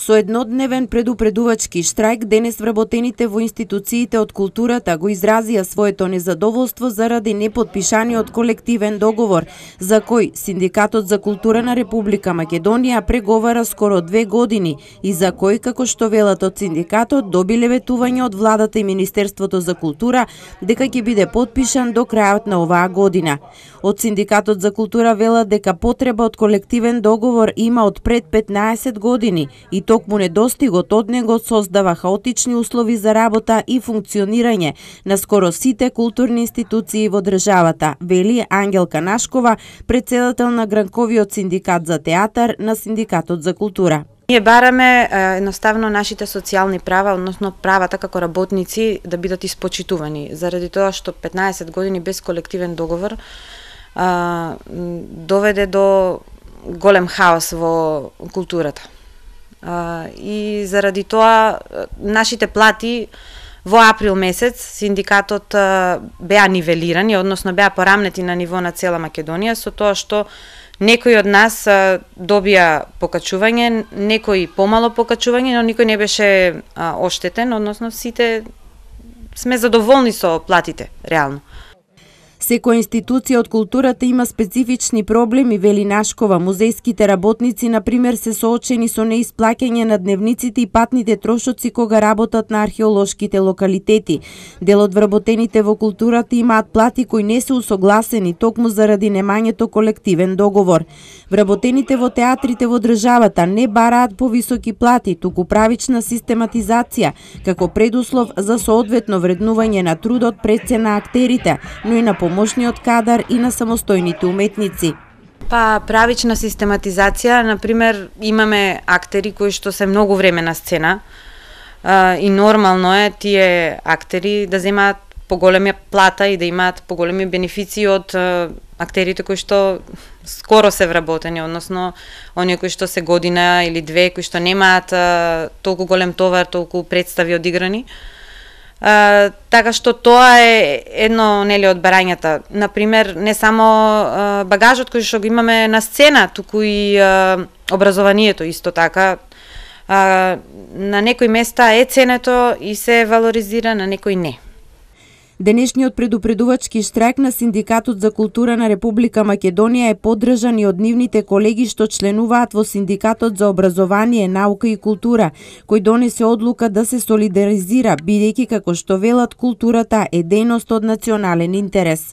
Со еднодневен предупредувачки штрајк, денес вработените во институциите од културата го изразија своето незадоволство заради неподпишаниот колективен договор, за кој Синдикатот за култура на Република Македонија преговара скоро две години и за кој, како што велат од Синдикатот, добиле ветување од владата и Министерството за култура, дека ќе биде подпишан до крајот на оваа година. Од Синдикатот за култура велат дека потреба од колективен договор има од пред 15 години и Токму недостигот од него создава хаотични услови за работа и функционирање на скоро сите културни институции во државата, вели Ангелка Нашкова, председател на Гранковиот синдикат за театар на Синдикатот за култура. Ние бараме едноставно нашите социјални права, односно правата како работници да бидат испочитувани, заради тоа што 15 години без колективен договор а, доведе до голем хаос во културата. А, и заради тоа нашите плати во април месец синдикатот а, беа нивелирани, односно беа порамнети на ниво на цела Македонија со тоа што некои од нас а, добија покачување, некои помало покачување, но никој не беше а, оштетен, односно сите сме задоволни со платите реално. Секоја институција од културата има специфични проблеми, вели Нашкова. Музејските работници, на пример, се соочени со неисплакење на дневниците и патните трошоци кога работат на археолошките локалитети. Дел од вработените во културата имаат плати кои не се усогласени токму заради немањето колективен договор. Вработените во театрите во државата не бараат повисоки плати, туку правична систематизација како предуслов за соодветно вреднување на трудот пред се на актерите, но и на помош помошниот кадар и на самостојните уметници. Па правична систематизација, на пример, имаме актери кои што се многу време на сцена и нормално е тие актери да земаат поголеми плата и да имаат поголеми бенефиции од актерите кои што скоро се вработени, односно оние кои што се година или две, кои што немаат толку голем товар, толку представи одиграни. играни А, така што тоа е едно нели од барањата. На пример, не само а, багажот кој што го имаме на сцена, туку и а, образованието исто така. А, на некои места е ценето и се валоризира, на некои не. Денешниот предупредувачки штрек на Синдикатот за култура на Република Македонија е поддржан и од нивните колеги што членуваат во Синдикатот за образование, наука и култура, кој донесе одлука да се солидаризира, бидејќи како што велат културата е дејност од национален интерес.